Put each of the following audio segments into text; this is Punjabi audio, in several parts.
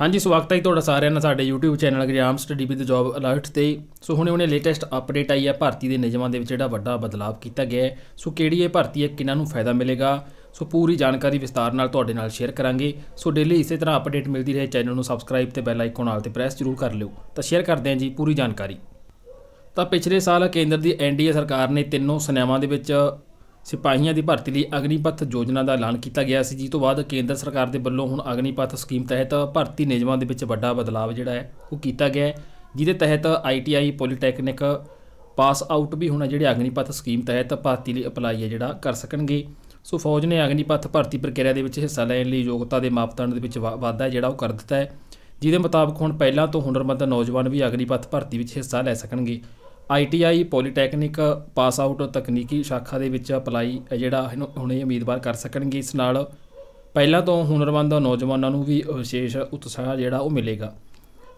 ਹਾਂਜੀ ਸਵਾਗਤ ਹੈ ਤੁਹਾਡਾ ਸਾਰਿਆਂ ਦਾ ਸਾਡੇ YouTube channel gram study with job alert ਤੇ ਸੋ ਹੁਣੇ ਹੁਣੇ ਲੇਟੈਸਟ ਅਪਡੇਟ ਆਈ ਹੈ ਭਾਰਤੀ ਦੇ ਨਿਯਮਾਂ ਦੇ ਵਿੱਚ ਜਿਹੜਾ ਵੱਡਾ ਬਦਲਾਅ ਕੀਤਾ ਗਿਆ ਹੈ ਸੋ ਕਿਹੜੀ ਇਹ ਭਰਤੀ ਹੈ ਕਿਨਾਂ ਨੂੰ ਫਾਇਦਾ ਮਿਲੇਗਾ ਸੋ ਪੂਰੀ ਜਾਣਕਾਰੀ ਵਿਸਤਾਰ ਨਾਲ ਤੁਹਾਡੇ ਨਾਲ ਸ਼ੇਅਰ ਕਰਾਂਗੇ ਸੋ ਡੇਲੀ ਇਸੇ ਤਰ੍ਹਾਂ ਅਪਡੇਟ ਮਿਲਦੀ ਰਹੇ ਚੈਨਲ ਨੂੰ ਸਬਸਕ੍ਰਾਈਬ ਤੇ ਬੈਲ ਆਈਕਨ ਨਾਲ ਤੇ ਪ੍ਰੈਸ ਜ਼ਰੂਰ ਕਰ ਲਿਓ ਤਾਂ ਸ਼ੇਅਰ ਕਰਦੇ ਹਾਂ ਜੀ ਪੂਰੀ ਜਾਣਕਾਰੀ ਤਾਂ ਪਿਛਲੇ ਸਾਲ ਕੇਂਦਰ ਦੀ ਐਨਡੀਏ ਸਰਕਾਰ ਨੇ ਤਿੰਨੋਂ ਸਿਨੇਮਾ ਦੇ ਵਿੱਚ ਸਿਪਾਹੀਆਂ ਦੀ ਭਰਤੀ ਲਈ ਅਗਨੀਪਥ ਯੋਜਨਾ ਦਾ ਐਲਾਨ ਕੀਤਾ ਗਿਆ ਸੀ ਜਿਸ ਤੋਂ ਬਾਅਦ ਕੇਂਦਰ ਸਰਕਾਰ ਦੇ ਵੱਲੋਂ ਹੁਣ ਅਗਨੀਪਥ ਸਕੀਮ ਤਹਿਤ ਭਰਤੀ ਨਿਯਮਾਂ ਦੇ ਵਿੱਚ ਵੱਡਾ ਬਦਲਾਅ ਜਿਹੜਾ ਹੈ ਉਹ ਕੀਤਾ ਗਿਆ ਜਿਹਦੇ ਤਹਿਤ ਆਈਟੀਆਈ ਪੋਲੀਟੈਕਨਿਕ ਪਾਸ ਆਊਟ ਵੀ ਹੋਣਾ ਜਿਹੜੇ ਅਗਨੀਪਥ ਸਕੀਮ ਤਹਿਤ ਭਰਤੀ ਲਈ ਅਪਲਾਈ ਹੈ ਜਿਹੜਾ ਕਰ ਸਕਣਗੇ ਸੋ ਫੌਜ ਨੇ ਅਗਨੀਪਥ ਭਰਤੀ ਪ੍ਰਕਿਰਿਆ ਦੇ ਵਿੱਚ ਹਿੱਸਾ ਲੈਣ ਲਈ ਯੋਗਤਾ ਦੇ ਮਾਪਦੰਡ ਦੇ ਵਿੱਚ ਵਾਧਾ ਜਿਹੜਾ ਉਹ ਕਰ ਦਿੱਤਾ ਹੈ ਜਿਹਦੇ ਮੁਤਾਬਕ ਹੁਣ ਪਹਿਲਾਂ ਤੋਂ ਹੁਨਰਮੰਦ ਨੌਜਵਾਨ ਵੀ ਅਗਨੀਪਥ ਭਰਤੀ ਵਿੱਚ ਹਿੱਸਾ ਲੈ ਸਕਣਗੇ ਆਈਟੀਆਈ ਪੋਲੀਟੈਕਨਿਕ ਪਾਸ ਆਊਟ ਤਕਨੀਕੀ ਸ਼ਾਖਾ ਦੇ ਵਿੱਚ ਅਪਲਾਈ ਜਿਹੜਾ ਹੁਣ ਇਹ ਉਮੀਦਵਾਰ ਕਰ ਸਕਣਗੇ ਇਸ ਨਾਲ ਪਹਿਲਾਂ ਤੋਂ ਹੁਨਰਮੰਦ ਨੌਜਵਾਨਾਂ ਨੂੰ ਵੀ ਵਿਸ਼ੇਸ਼ ਉਤਸ਼ਾਹ ਜਿਹੜਾ ਉਹ ਮਿਲੇਗਾ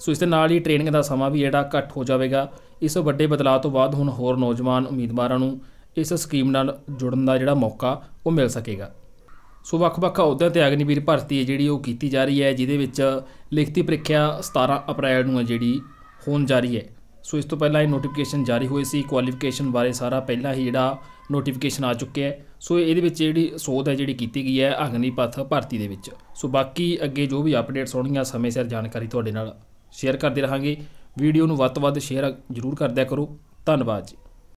ਸੋ ਇਸ ਦੇ ਨਾਲ ਹੀ ਟ੍ਰੇਨਿੰਗ ਦਾ ਸਮਾਂ ਵੀ ਜਿਹੜਾ ਘੱਟ ਹੋ ਜਾਵੇਗਾ ਇਸ ਵੱਡੇ ਬਦਲਾਅ ਤੋਂ ਬਾਅਦ ਹੁਣ ਹੋਰ ਨੌਜਵਾਨ ਉਮੀਦਵਾਰਾਂ ਨੂੰ ਇਸ ਸਕੀਮ ਨਾਲ ਜੁੜਨ ਦਾ ਜਿਹੜਾ ਮੌਕਾ ਉਹ ਮਿਲ ਸਕੇਗਾ ਸੋ ਵੱਖ-ਵੱਖ ਅਹੁਦਿਆਂ ਤੇ ਅਗਨੀਵੀਰ ਭਰਤੀ ਜਿਹੜੀ ਉਹ ਕੀਤੀ ਜਾ ਰਹੀ ਹੈ ਜਿਹਦੇ ਵਿੱਚ ਲਿਖਤੀ ਪ੍ਰੀਖਿਆ 17 ਅਪ੍ਰੈਲ ਨੂੰ ਹੈ ਜਿਹੜੀ ਹੋਣ ਜਾ ਰਹੀ ਹੈ ਸੋ ਇਸ ਤੋਂ ਪਹਿਲਾਂ ਇਹ ਨੋਟੀਫਿਕੇਸ਼ਨ ਜਾਰੀ ਹੋਈ ਸੀ ਕੁਆਲੀਫਿਕੇਸ਼ਨ ਬਾਰੇ ਸਾਰਾ ਪਹਿਲਾਂ ਹੀ ਜਿਹੜਾ ਨੋਟੀਫਿਕੇਸ਼ਨ ਆ ਚੁੱਕਿਆ ਹੈ ਸੋ ਇਹਦੇ ਵਿੱਚ ਜਿਹੜੀ ਸੋਧ ਹੈ ਜਿਹੜੀ ਕੀਤੀ ਗਈ ਹੈ ਅਗਨੀਪਥ ਭਰਤੀ ਦੇ ਵਿੱਚ ਸੋ ਬਾਕੀ ਅੱਗੇ ਜੋ ਵੀ ਅਪਡੇਟਸ ਹੋਣਗੀਆਂ ਸਮੇਂ ਸਿਰ ਜਾਣਕਾਰੀ ਤੁਹਾਡੇ ਨਾਲ ਸ਼ੇਅਰ ਕਰਦੇ ਰਹਾਂਗੇ ਵੀਡੀਓ ਨੂੰ ਵੱਧ ਤੋਂ ਵੱਧ ਸ਼ੇਅਰ ਜ਼ਰੂਰ ਕਰਦਿਆ ਕਰੋ ਧੰਨਵਾਦ ਜੀ